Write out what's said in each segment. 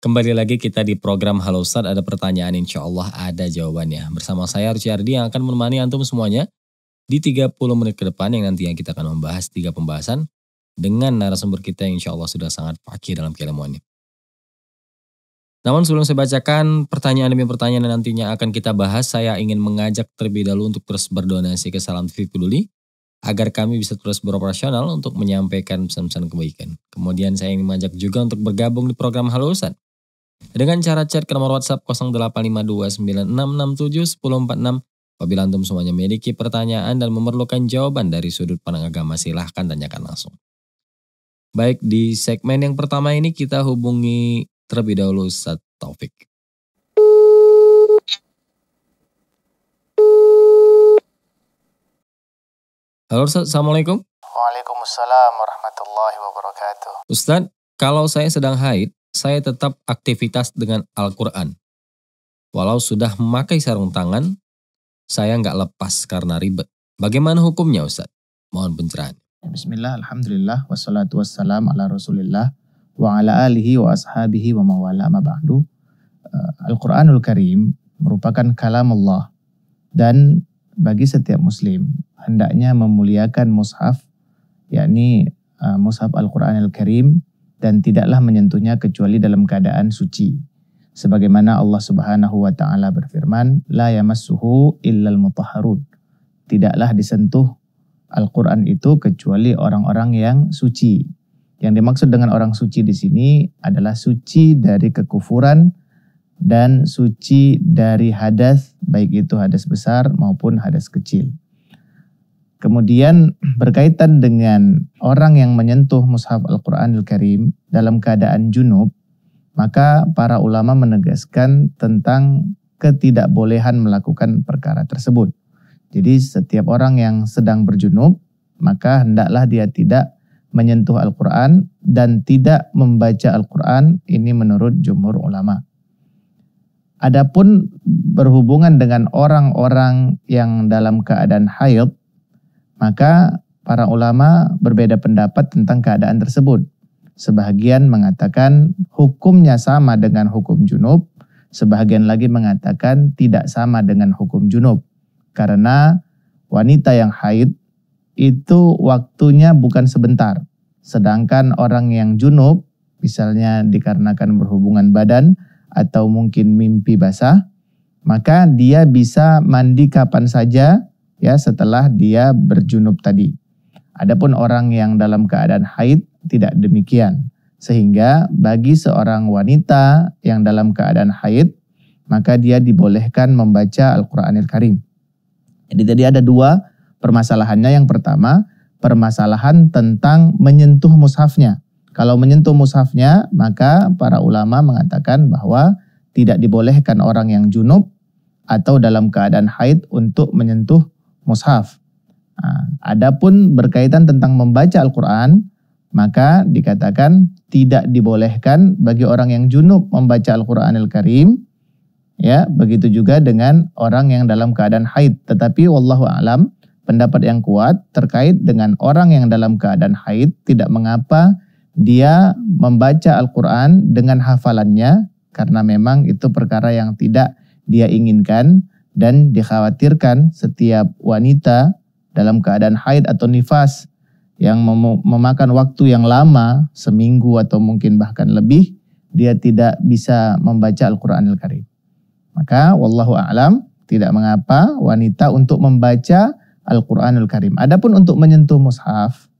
Kembali lagi kita di program Halo Ustaz, ada pertanyaan insya Allah ada jawabannya. Bersama saya Ardi yang akan menemani Antum semuanya di 30 menit ke depan yang nantinya kita akan membahas tiga pembahasan dengan narasumber kita yang insya Allah sudah sangat pakir dalam keilmuannya. Namun sebelum saya bacakan pertanyaan demi pertanyaan yang nantinya akan kita bahas, saya ingin mengajak terlebih dahulu untuk terus berdonasi ke Salam TV Peduli agar kami bisa terus beroperasional untuk menyampaikan pesan-pesan kebaikan. Kemudian saya ingin mengajak juga untuk bergabung di program Halo Ustaz dengan cara chat ke nomor WhatsApp 085296671046. Apabila antum semuanya memiliki pertanyaan dan memerlukan jawaban dari sudut pandang agama silahkan tanyakan langsung. Baik di segmen yang pertama ini kita hubungi terlebih dahulu Ustaz Taufik. Halo Ustaz, Assalamualaikum. Waalaikumsalam warahmatullahi wabarakatuh. Ustaz, kalau saya sedang haid, saya tetap aktivitas dengan Al-Quran. Walau sudah memakai sarung tangan, saya nggak lepas karena ribet. Bagaimana hukumnya Ustaz? Mohon pencerahan. Bismillah, Alhamdulillah, wassalatu wassalam ala rasulillah wa ala alihi wa ashabihi wa mawala ma ba'du. Eh, Al-Quranul Karim merupakan kalam Allah dan bagi setiap muslim hendaknya memuliakan mushaf yakni uh, mushaf Al-Quranul Karim dan tidaklah menyentuhnya kecuali dalam keadaan suci. Sebagaimana Allah Subhanahu wa taala berfirman, la yamassuhu illal mutahharun. Tidaklah disentuh Al-Qur'an itu kecuali orang-orang yang suci. Yang dimaksud dengan orang suci di sini adalah suci dari kekufuran dan suci dari hadas, baik itu hadas besar maupun hadas kecil. Kemudian berkaitan dengan orang yang menyentuh mushaf Al-Quranil Karim dalam keadaan junub, maka para ulama menegaskan tentang ketidakbolehan melakukan perkara tersebut. Jadi setiap orang yang sedang berjunub, maka hendaklah dia tidak menyentuh Al-Quran dan tidak membaca Al-Quran, ini menurut jumhur ulama'. Adapun berhubungan dengan orang-orang yang dalam keadaan haid, maka para ulama berbeda pendapat tentang keadaan tersebut. Sebahagian mengatakan hukumnya sama dengan hukum junub, sebahagian lagi mengatakan tidak sama dengan hukum junub. Karena wanita yang haid itu waktunya bukan sebentar. Sedangkan orang yang junub, misalnya dikarenakan berhubungan badan atau mungkin mimpi basah, maka dia bisa mandi kapan saja ya setelah dia berjunub tadi. Adapun orang yang dalam keadaan haid tidak demikian. Sehingga bagi seorang wanita yang dalam keadaan haid, maka dia dibolehkan membaca Al-Quranil Karim. Jadi tadi ada dua permasalahannya. Yang pertama, permasalahan tentang menyentuh mushafnya. Kalau menyentuh mushafnya, maka para ulama mengatakan bahwa tidak dibolehkan orang yang junub atau dalam keadaan haid untuk menyentuh mushaf. Nah, adapun berkaitan tentang membaca Al-Qur'an, maka dikatakan tidak dibolehkan bagi orang yang junub membaca Al-Qur'anil Karim. Ya, begitu juga dengan orang yang dalam keadaan haid. Tetapi wallahu alam, pendapat yang kuat terkait dengan orang yang dalam keadaan haid tidak mengapa dia membaca Al-Qur'an dengan hafalannya karena memang itu perkara yang tidak dia inginkan dan dikhawatirkan setiap wanita dalam keadaan haid atau nifas yang mem memakan waktu yang lama, seminggu atau mungkin bahkan lebih, dia tidak bisa membaca al quran Al Karim. Maka wallahu a'lam, tidak mengapa wanita untuk membaca al quran Al Karim. Adapun untuk menyentuh mushaf,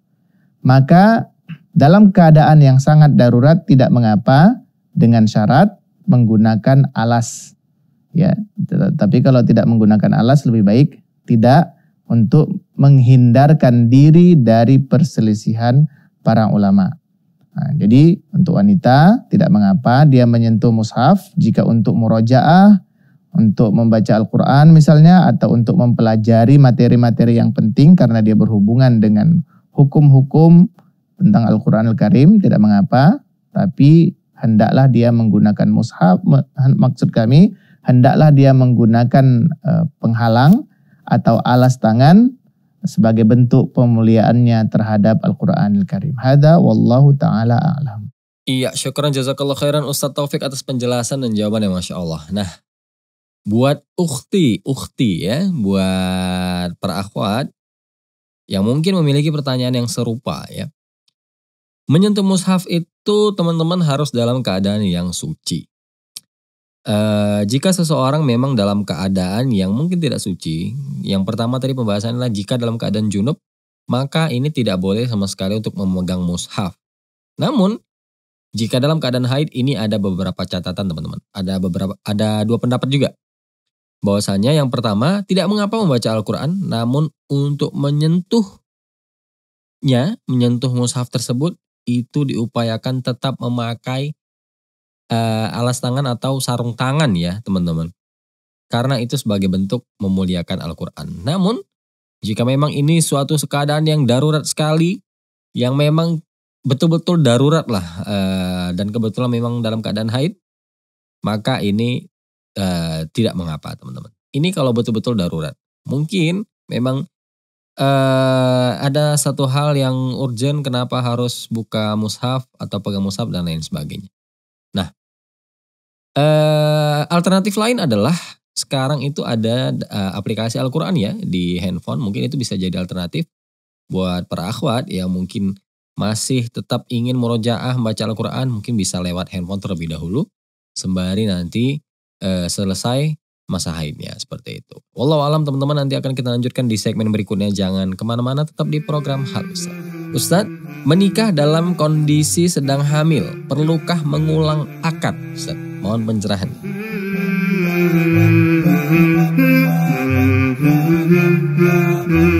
maka dalam keadaan yang sangat darurat tidak mengapa dengan syarat menggunakan alas Ya, tapi kalau tidak menggunakan alas lebih baik tidak untuk menghindarkan diri dari perselisihan para ulama. Nah, jadi untuk wanita tidak mengapa dia menyentuh mushaf jika untuk murojaah, untuk membaca Al-Quran misalnya atau untuk mempelajari materi-materi yang penting karena dia berhubungan dengan hukum-hukum tentang Al-Quran Al-Karim tidak mengapa, tapi hendaklah dia menggunakan mushaf, maksud kami hendaklah dia menggunakan eh, penghalang atau alas tangan sebagai bentuk pemuliaannya terhadap Al-Qur'anil Karim. Hada wallahu taala a'lam. Iya, syukuran jazakallah khairan Ustaz Taufik atas penjelasan dan jawabannya Masya Allah. Nah, buat ukti, ukti ya, buat para akhwat yang mungkin memiliki pertanyaan yang serupa ya. Menyentuh mushaf itu teman-teman harus dalam keadaan yang suci. Uh, jika seseorang memang dalam keadaan yang mungkin tidak suci, yang pertama tadi pembahasannya adalah jika dalam keadaan junub, maka ini tidak boleh sama sekali untuk memegang mushaf. Namun, jika dalam keadaan haid ini ada beberapa catatan teman-teman. Ada beberapa ada dua pendapat juga. Bahwasanya yang pertama, tidak mengapa membaca Al-Qur'an, namun untuk menyentuhnya, menyentuh mushaf tersebut itu diupayakan tetap memakai uh, alas tangan atau sarung tangan ya teman-teman. Karena itu sebagai bentuk memuliakan Al-Quran. Namun, jika memang ini suatu keadaan yang darurat sekali, yang memang betul-betul darurat lah, uh, dan kebetulan memang dalam keadaan haid, maka ini uh, tidak mengapa teman-teman. Ini kalau betul-betul darurat. Mungkin memang uh, ada satu hal yang urgent kenapa harus buka mushaf atau pegang mushaf dan lain sebagainya. Eh, alternatif lain adalah sekarang itu ada uh, aplikasi Al-Quran ya di handphone. Mungkin itu bisa jadi alternatif buat para akhwat yang mungkin masih tetap ingin merojaah membaca Al-Quran. Mungkin bisa lewat handphone terlebih dahulu sembari nanti uh, selesai masa haidnya seperti itu. Wallahu alam teman-teman nanti akan kita lanjutkan di segmen berikutnya. Jangan kemana-mana tetap di program Hal Ustaz. menikah dalam kondisi sedang hamil, perlukah mengulang akad? Ustaz? Mohon pencerahan. mm